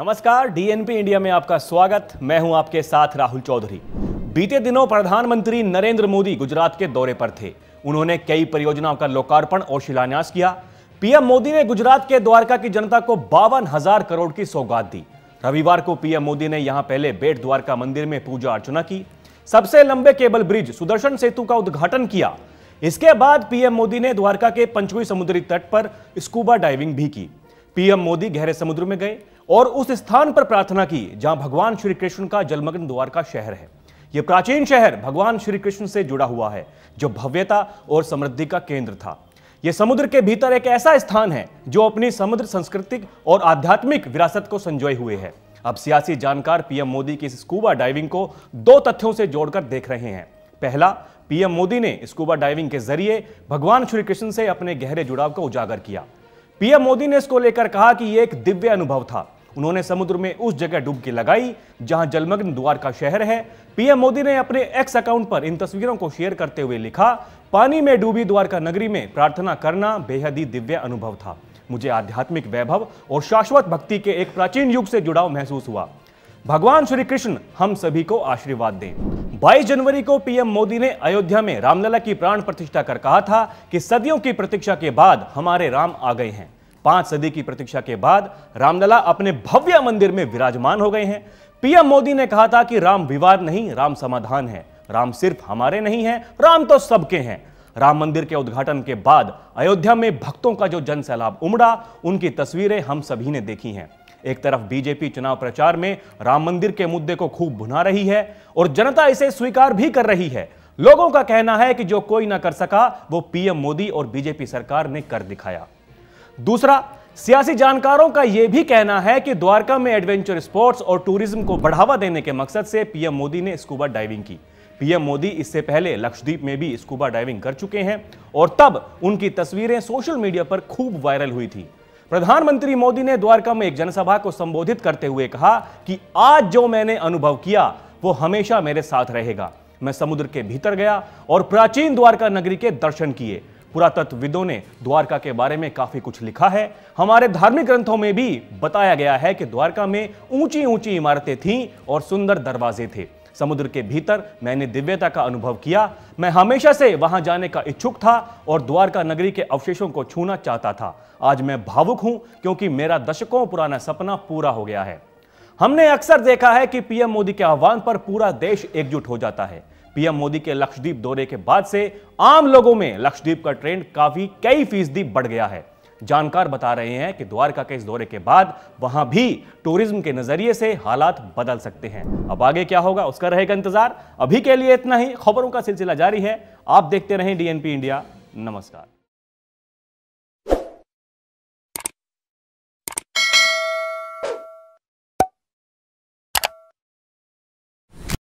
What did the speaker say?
नमस्कार DNP India में आपका स्वागत मैं हूं आपके साथ राहुल चौधरी बीते दिनों प्रधानमंत्री नरेंद्र मोदी गुजरात के दौरे पर थे उन्होंने कई परियोजनाओं का लोकार्पण और शिलान्यास किया पीएम मोदी ने गुजरात के द्वारका की जनता को बावन हजार करोड़ की सौगात दी रविवार को पीएम मोदी ने यहां पहले बेट द्वारका मंदिर में पूजा अर्चना की सबसे लंबे केबल ब्रिज सुदर्शन सेतु का उद्घाटन किया इसके बाद पीएम मोदी ने द्वारका के पंचवी समुद्री तट पर स्कूबा डाइविंग भी की पीएम मोदी गहरे समुद्र में गए और उस स्थान पर प्रार्थना की जहां भगवान श्री कृष्ण का जलमग्न द्वार का शहर है यह प्राचीन शहर भगवान श्री कृष्ण से जुड़ा हुआ है जो भव्यता और समृद्धि का केंद्र था यह समुद्र के भीतर एक ऐसा स्थान है जो अपनी समुद्र सांस्कृतिक और आध्यात्मिक विरासत को संजोए हुए है अब सियासी जानकार पीएम मोदी की स्कूबा डाइविंग को दो तथ्यों से जोड़कर देख रहे हैं पहला पीएम मोदी ने स्कूबा डाइविंग के जरिए भगवान श्री कृष्ण से अपने गहरे जुड़ाव को उजागर किया पीएम मोदी ने इसको लेकर कहा कि यह एक दिव्य अनुभव था उन्होंने समुद्र में उस जगह डुबकी लगाई जहां जलमग्न द्वारका शहर है पीएम मोदी ने अपने एक्स अकाउंट पर इन तस्वीरों को शेयर करते हुए लिखा पानी में डूबी द्वारका नगरी में प्रार्थना करना बेहद ही दिव्य अनुभव था मुझे आध्यात्मिक वैभव और शाश्वत भक्ति के एक प्राचीन युग से जुड़ाव महसूस हुआ भगवान श्री कृष्ण हम सभी को आशीर्वाद दें 22 जनवरी को पीएम मोदी ने अयोध्या में रामलला की प्राण प्रतिष्ठा कर कहा था कि सदियों की प्रतीक्षा के बाद हमारे राम आ गए हैं पांच सदी की प्रतीक्षा के बाद रामलला अपने भव्य मंदिर में विराजमान हो गए हैं पीएम मोदी ने कहा था कि राम विवाद नहीं राम समाधान है राम सिर्फ हमारे नहीं है राम तो सबके हैं राम मंदिर के उद्घाटन के बाद अयोध्या में भक्तों का जो जन सैलाब उमड़ा उनकी तस्वीरें हम सभी ने देखी हैं एक तरफ बीजेपी चुनाव प्रचार में राम मंदिर के मुद्दे को खूब भुना रही है और जनता इसे स्वीकार भी कर रही है लोगों का कहना है कि जो कोई ना कर सका वो पीएम मोदी और बीजेपी सरकार ने कर दिखाया दूसरा सियासी जानकारों का यह भी कहना है कि द्वारका में एडवेंचर स्पोर्ट्स और टूरिज्म को बढ़ावा देने के मकसद से पीएम मोदी ने स्कूबा डाइविंग की पीएम मोदी इससे पहले लक्षद्वीप में भी स्कूबा डाइविंग कर चुके हैं और तब उनकी तस्वीरें सोशल मीडिया पर खूब वायरल हुई थी प्रधानमंत्री मोदी ने द्वारका में एक जनसभा को संबोधित करते हुए कहा कि आज जो मैंने अनुभव किया वो हमेशा मेरे साथ रहेगा मैं समुद्र के भीतर गया और प्राचीन द्वारका नगरी के दर्शन किए पुरातत्वविदों ने द्वारका के बारे में काफी कुछ लिखा है हमारे धार्मिक ग्रंथों में भी बताया गया है कि द्वारका में ऊंची ऊंची इमारतें थीं और सुंदर दरवाजे थे समुद्र के भीतर मैंने दिव्यता का अनुभव किया मैं हमेशा से वहां जाने का इच्छुक था और द्वारका नगरी के अवशेषों को छूना चाहता था आज मैं भावुक हूं क्योंकि मेरा दशकों पुराना सपना पूरा हो गया है हमने अक्सर देखा है कि पीएम मोदी के आह्वान पर पूरा देश एकजुट हो जाता है पीएम मोदी के लक्षद्वीप दौरे के बाद से आम लोगों में लक्षद्वीप का ट्रेंड काफी कई फीसदी बढ़ गया है जानकार बता रहे हैं कि द्वारका के इस दौरे के बाद वहां भी टूरिज्म के नजरिए से हालात बदल सकते हैं अब आगे क्या होगा उसका रहेगा इंतजार अभी के लिए इतना ही खबरों का सिलसिला जारी है आप देखते रहें डीएनपी इंडिया नमस्कार